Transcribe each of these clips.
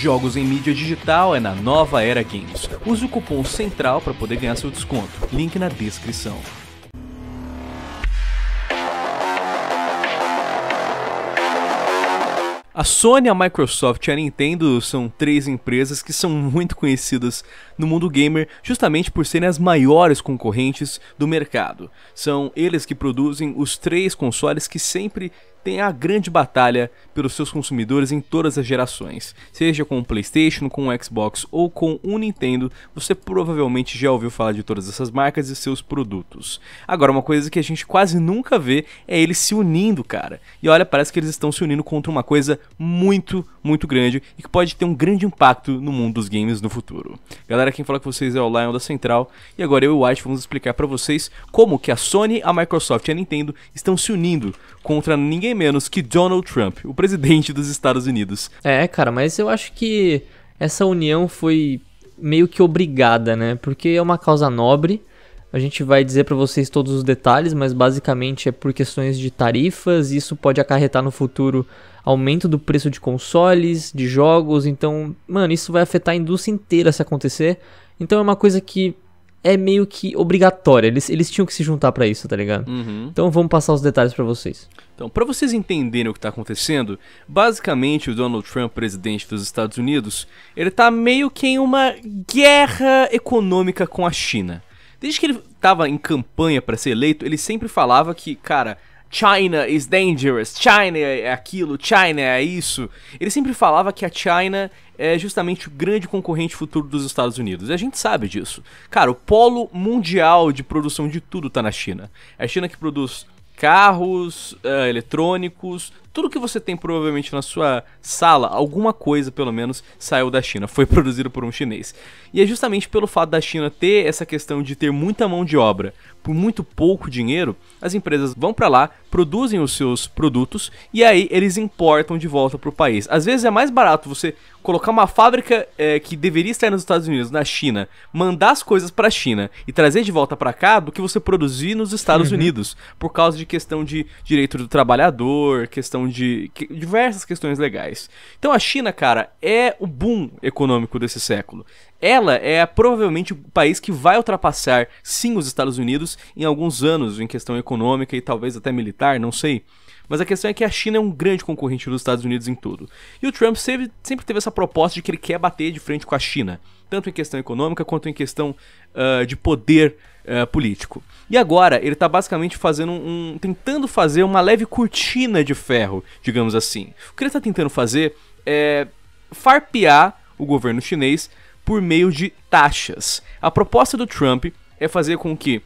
Jogos em mídia digital é na Nova Era Games. Use o cupom CENTRAL para poder ganhar seu desconto. Link na descrição. A Sony, a Microsoft e a Nintendo são três empresas que são muito conhecidas no mundo gamer justamente por serem as maiores concorrentes do mercado. São eles que produzem os três consoles que sempre tem a grande batalha pelos seus consumidores em todas as gerações. Seja com o PlayStation, com o Xbox ou com o Nintendo, você provavelmente já ouviu falar de todas essas marcas e seus produtos. Agora, uma coisa que a gente quase nunca vê é eles se unindo, cara. E olha, parece que eles estão se unindo contra uma coisa muito, muito grande e que pode ter um grande impacto no mundo dos games no futuro. Galera, quem fala com vocês é o Lion da Central e agora eu e o White vamos explicar para vocês como que a Sony, a Microsoft e a Nintendo estão se unindo contra ninguém ninguém menos que Donald Trump, o presidente dos Estados Unidos. É, cara, mas eu acho que essa união foi meio que obrigada, né? Porque é uma causa nobre. A gente vai dizer para vocês todos os detalhes, mas basicamente é por questões de tarifas. Isso pode acarretar no futuro aumento do preço de consoles, de jogos. Então, mano, isso vai afetar a indústria inteira se acontecer. Então é uma coisa que é meio que obrigatória. Eles, eles tinham que se juntar para isso, tá ligado? Uhum. Então vamos passar os detalhes para vocês. Então, para vocês entenderem o que tá acontecendo, basicamente o Donald Trump, presidente dos Estados Unidos, ele tá meio que em uma guerra econômica com a China. Desde que ele tava em campanha para ser eleito, ele sempre falava que, cara, China is dangerous, China é aquilo, China é isso. Ele sempre falava que a China é justamente o grande concorrente futuro dos Estados Unidos. E a gente sabe disso. Cara, o polo mundial de produção de tudo está na China. É a China que produz carros, uh, eletrônicos, tudo que você tem provavelmente na sua sala, alguma coisa pelo menos, saiu da China, foi produzido por um chinês. E é justamente pelo fato da China ter essa questão de ter muita mão de obra por muito pouco dinheiro, as empresas vão para lá, produzem os seus produtos e aí eles importam de volta para o país. Às vezes é mais barato você colocar uma fábrica é, que deveria estar nos Estados Unidos, na China, mandar as coisas para a China e trazer de volta para cá do que você produzir nos Estados uhum. Unidos, por causa de questão de direito do trabalhador, questão questão de que, diversas questões legais. Então a China, cara, é o boom econômico desse século. Ela é provavelmente o país que vai ultrapassar sim os Estados Unidos em alguns anos em questão econômica e talvez até militar, não sei. Mas a questão é que a China é um grande concorrente dos Estados Unidos em tudo. E o Trump sempre, sempre teve essa proposta de que ele quer bater de frente com a China tanto em questão econômica quanto em questão uh, de poder uh, político. E agora ele está basicamente fazendo um, um, tentando fazer uma leve cortina de ferro, digamos assim. O que ele está tentando fazer é farpear o governo chinês por meio de taxas. A proposta do Trump é fazer com que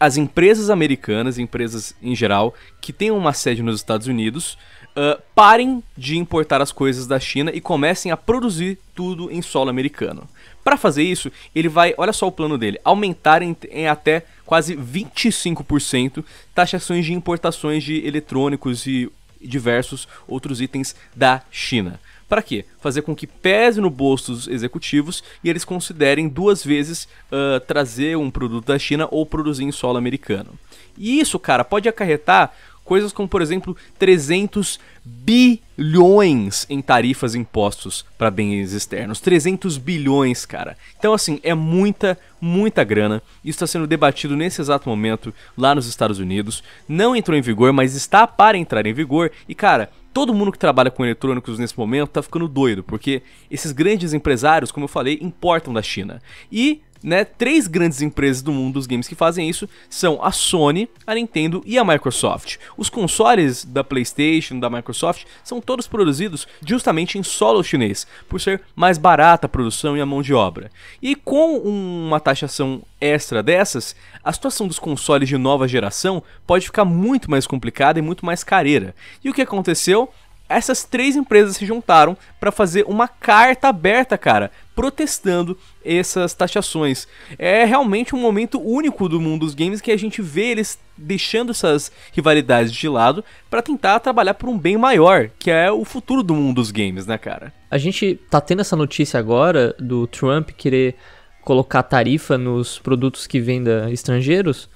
as empresas americanas, empresas em geral, que tenham uma sede nos Estados Unidos, ah, parem de importar as coisas da China e comecem a produzir tudo em solo americano. Para fazer isso, ele vai, olha só o plano dele, aumentar em, em até quase 25% taxações de importações de eletrônicos e diversos outros itens da China. Para quê? Fazer com que pese no bolso dos executivos e eles considerem duas vezes uh, trazer um produto da China ou produzir em solo americano. E isso, cara, pode acarretar Coisas como, por exemplo, 300 bilhões em tarifas e impostos para bens externos. 300 bilhões, cara. Então, assim, é muita, muita grana. Isso está sendo debatido nesse exato momento lá nos Estados Unidos. Não entrou em vigor, mas está para entrar em vigor. E, cara, todo mundo que trabalha com eletrônicos nesse momento tá ficando doido, porque esses grandes empresários, como eu falei, importam da China. E né? Três grandes empresas do mundo dos games que fazem isso são a Sony, a Nintendo e a Microsoft. Os consoles da PlayStation, da Microsoft, são todos produzidos justamente em solo chinês, por ser mais barata a produção e a mão de obra. E com uma taxação extra dessas, a situação dos consoles de nova geração pode ficar muito mais complicada e muito mais careira. E o que aconteceu? essas três empresas se juntaram para fazer uma carta aberta, cara, protestando essas taxações. É realmente um momento único do mundo dos games que a gente vê eles deixando essas rivalidades de lado para tentar trabalhar por um bem maior, que é o futuro do mundo dos games, né, cara? A gente tá tendo essa notícia agora do Trump querer colocar tarifa nos produtos que venda estrangeiros,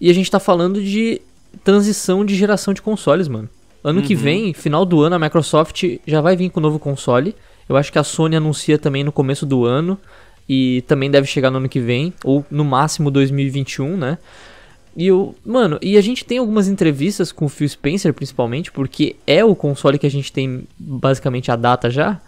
e a gente tá falando de transição de geração de consoles, mano. Ano uhum. que vem, final do ano, a Microsoft já vai vir com o novo console. Eu acho que a Sony anuncia também no começo do ano. E também deve chegar no ano que vem, ou no máximo 2021, né? E eu, mano, e a gente tem algumas entrevistas com o Phil Spencer, principalmente, porque é o console que a gente tem basicamente a data já.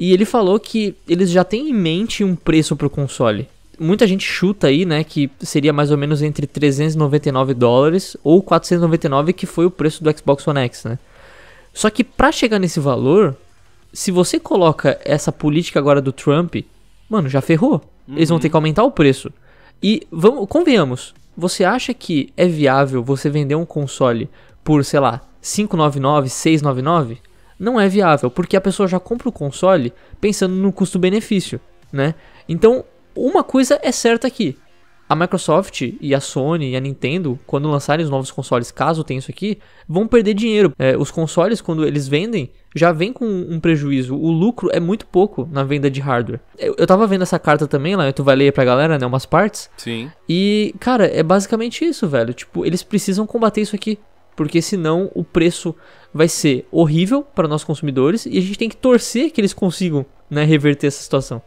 E ele falou que eles já têm em mente um preço pro console muita gente chuta aí, né, que seria mais ou menos entre 399 dólares ou 499, que foi o preço do Xbox One X, né? Só que para chegar nesse valor, se você coloca essa política agora do Trump, mano, já ferrou. Uhum. Eles vão ter que uhum. aumentar o preço. E vamos, convenhamos, você acha que é viável você vender um console por, sei lá, 599, 699? Não é viável, porque a pessoa já compra o console pensando no custo-benefício, né? Então, uma coisa é certa aqui. A Microsoft e a Sony e a Nintendo, quando lançarem os novos consoles, caso tenha isso aqui, vão perder dinheiro. É, os consoles, quando eles vendem, já vem com um prejuízo. O lucro é muito pouco na venda de hardware. Eu, eu tava vendo essa carta também lá, tu vai ler pra galera, né? Umas partes. Sim. E, cara, é basicamente isso, velho. Tipo, eles precisam combater isso aqui. Porque senão o preço vai ser horrível para nós consumidores e a gente tem que torcer que eles consigam né, reverter essa situação.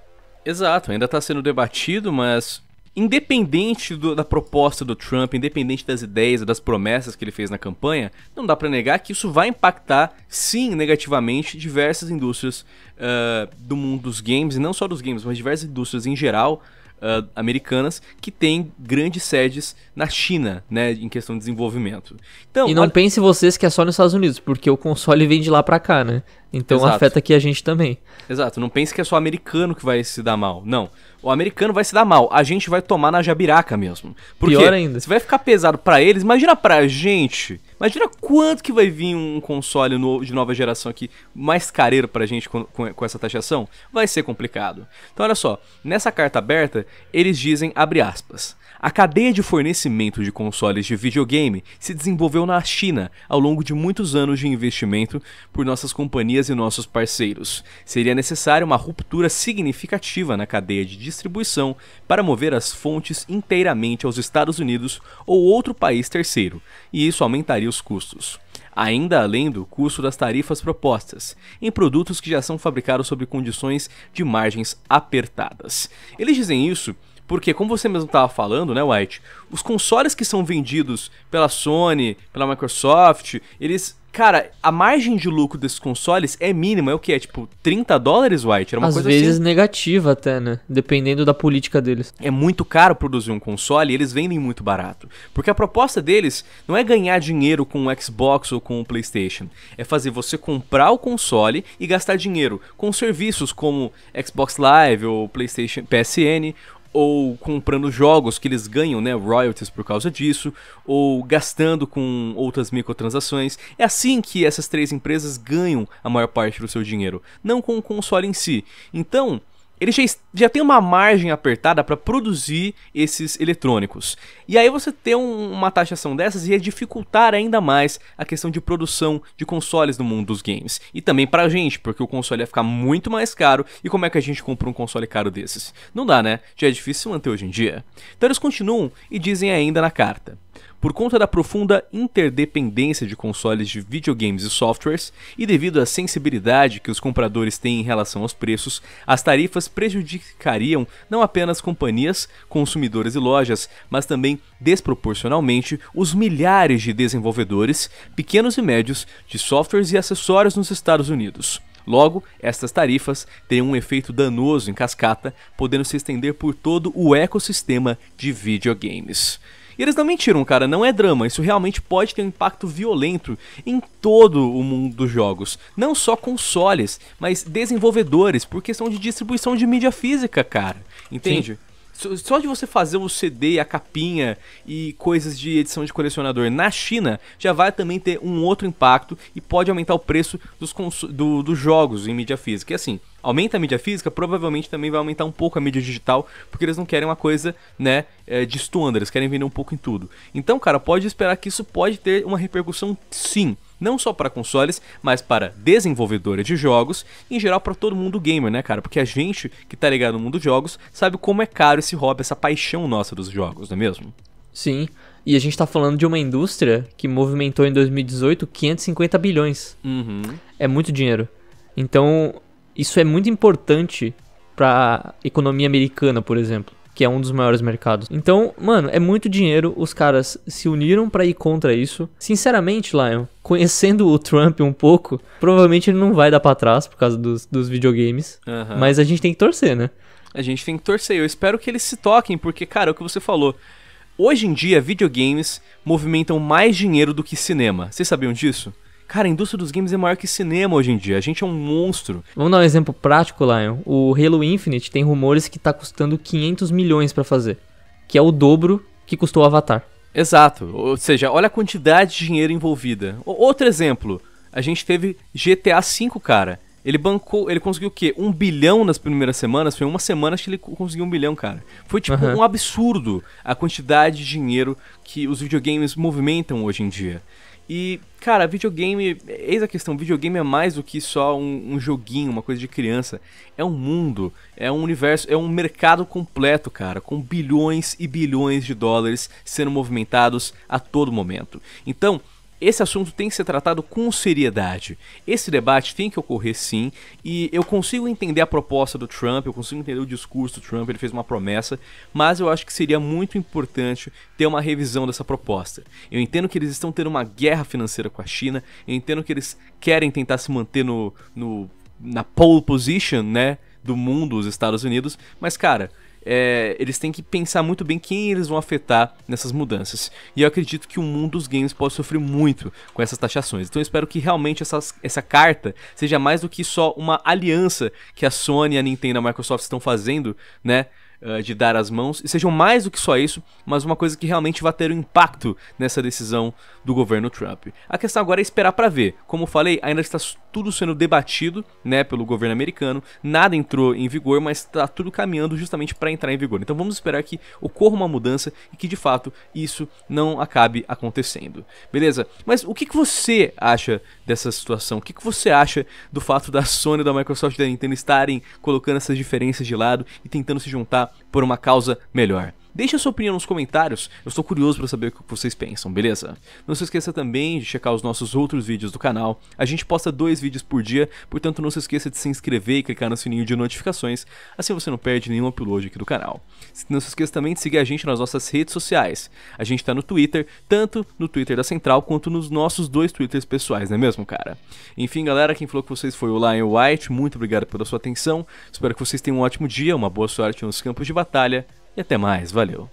Exato, ainda está sendo debatido, mas independente do, da proposta do Trump, independente das ideias, das promessas que ele fez na campanha, não dá para negar que isso vai impactar, sim, negativamente, diversas indústrias uh, do mundo dos games, e não só dos games, mas diversas indústrias em geral. Uh, americanas que têm grandes sedes na China, né, em questão de desenvolvimento. Então, e não pensem pense vocês que é só nos Estados Unidos, porque o console vem de lá para cá, né? Então Exato. afeta aqui a gente também. Exato, não pense que é só o americano que vai se dar mal. Não. O americano vai se dar mal, a gente vai tomar na jabiraca mesmo. Por Pior ainda. Se vai ficar pesado para eles, imagina pra gente. Imagina quanto que vai vir um console no, de nova geração aqui mais careiro pra gente com, com, com, essa taxação? Vai ser complicado. Então olha só, nessa carta aberta, eles dizem, abre aspas, a cadeia de fornecimento de consoles de videogame se desenvolveu na China ao longo de muitos anos de investimento por nossas companhias companhias e nossos parceiros. Seria necessária uma ruptura significativa na cadeia de distribuição para mover as fontes inteiramente aos Estados Unidos ou outro país terceiro, e isso aumentaria os custos ainda além do custo das tarifas propostas, em produtos que já são fabricados sob condições de margens apertadas. Eles dizem isso porque, como você mesmo estava falando, né, White? Os consoles que são vendidos pela Sony, pela Microsoft, eles. Cara, a margem de lucro desses consoles é mínima. É o que? É tipo 30 dólares, White? Era uma Às coisa vezes assim. negativa até, né? Dependendo da política deles. É muito caro produzir um console e eles vendem muito barato. Porque a proposta deles não é ganhar dinheiro com o Xbox ou com o PlayStation. É fazer você comprar o console e gastar dinheiro com serviços como Xbox Live ou PlayStation PSN ou comprando jogos que eles ganham, né, royalties por causa disso, ou gastando com outras microtransações. É assim que essas três empresas ganham a maior parte do seu dinheiro, não com o console em si. Então, ele já, já tem uma margem apertada para produzir esses eletrônicos. E aí você ter um, uma taxação dessas ia dificultar ainda mais a questão de produção de consoles no mundo dos games. E também para a gente, porque o console ia ficar muito mais caro. E como é que a gente compra um console caro desses? Não dá, né? Já é difícil manter hoje em dia. Então eles continuam e dizem ainda na carta. Por conta da profunda interdependência de consoles de videogames e softwares, e devido à sensibilidade que os compradores têm em relação aos preços, as tarifas prejudicariam não apenas companhias, consumidores e lojas, mas também desproporcionalmente os milhares de desenvolvedores, pequenos e médios, de softwares e acessórios nos Estados Unidos. Logo, estas tarifas têm um efeito danoso em cascata, podendo se estender por todo o ecossistema de videogames. E eles não mentiram, cara, não é drama. Isso realmente pode ter um impacto violento em todo o mundo dos jogos. Não só consoles, mas desenvolvedores, por questão de distribuição de mídia física, cara. Entende? Sim. Só de você fazer o CD, a capinha e coisas de edição de colecionador na China, já vai também ter um outro impacto e pode aumentar o preço dos, do, dos jogos em mídia física. E assim, aumenta a mídia física, provavelmente também vai aumentar um pouco a mídia digital, porque eles não querem uma coisa, né, é, de estuando, eles querem vender um pouco em tudo. Então, cara, pode esperar que isso pode ter uma repercussão sim não só para consoles, mas para desenvolvedores de jogos e em geral para todo mundo gamer, né, cara? Porque a gente que tá ligado no mundo de jogos sabe como é caro esse hobby, essa paixão nossa dos jogos, não é mesmo? Sim. E a gente tá falando de uma indústria que movimentou em 2018 550 bilhões. Uhum. É muito dinheiro. Então, isso é muito importante para economia americana, por exemplo, que é um dos maiores mercados. Então, mano, é muito dinheiro, os caras se uniram para ir contra isso. Sinceramente, Lion, conhecendo o Trump um pouco, provavelmente ele não vai dar para trás por causa dos, dos videogames, uhum. mas a gente tem que torcer, né? A gente tem que torcer. Eu espero que eles se toquem, porque, cara, é o que você falou. Hoje em dia, videogames movimentam mais dinheiro do que cinema. Vocês sabiam disso? Cara, a indústria dos games é maior que cinema hoje em dia. A gente é um monstro. Vamos dar um exemplo prático, Lion. O Halo Infinite tem rumores que tá custando 500 milhões para fazer, que é o dobro que custou o Avatar. Exato. Ou seja, olha a quantidade de dinheiro envolvida. Outro exemplo, a gente teve GTA V, cara. Ele bancou, ele conseguiu o quê? Um bilhão nas primeiras semanas? Foi uma semana que ele conseguiu um bilhão, cara. Foi tipo uhum. um absurdo a quantidade de dinheiro que os videogames movimentam hoje em dia. E, cara, videogame. Eis a questão: videogame é mais do que só um, um, joguinho, uma coisa de criança. É um mundo, é um universo, é um mercado completo, cara, com bilhões e bilhões de dólares sendo movimentados a todo momento. Então. Esse assunto tem que ser tratado com seriedade. Esse debate tem que ocorrer sim, e eu consigo entender a proposta do Trump, eu consigo entender o discurso do Trump, ele fez uma promessa, mas eu acho que seria muito importante ter uma revisão dessa proposta. Eu entendo que eles estão tendo uma guerra financeira com a China, eu entendo que eles querem tentar se manter no, no na pole position, né, do mundo, os Estados Unidos, mas cara, é, eles têm que pensar muito bem quem eles vão afetar nessas mudanças. E eu acredito que o mundo dos games pode sofrer muito com essas taxações. Então eu espero que realmente essas, essa carta seja mais do que só uma aliança que a Sony, a Nintendo e a Microsoft estão fazendo, né? Ah, de dar as mãos, e sejam mais do que só isso, mas uma coisa que realmente vai ter um impacto nessa decisão do governo Trump. A questão agora é esperar para ver. Como falei, ainda está tudo sendo debatido, né, pelo governo americano. Nada entrou em vigor, mas está tudo caminhando justamente para entrar em vigor. Então vamos esperar que ocorra uma mudança e que de fato isso não acabe acontecendo. Beleza? Mas o que, que você acha dessa situação? O que, que você acha do fato da Sony, da Microsoft e da Nintendo estarem colocando essas diferenças de lado e tentando se juntar por uma causa melhor? Deixe a sua opinião nos comentários, eu estou curioso para saber o que vocês pensam, beleza? Não se esqueça também de checar os nossos outros vídeos do canal, a gente posta dois vídeos por dia, portanto não se esqueça de se inscrever e clicar no sininho de notificações, assim você não perde nenhum upload aqui do canal. Não se esqueça também de seguir a gente nas nossas redes sociais, a gente está no Twitter, tanto no Twitter da Central quanto nos nossos dois Twitters pessoais, não é mesmo, cara? Enfim, galera, quem falou com vocês foi o Lion White, muito obrigado pela sua atenção, espero que vocês tenham um ótimo dia, uma boa sorte nos campos de batalha e até mais, valeu!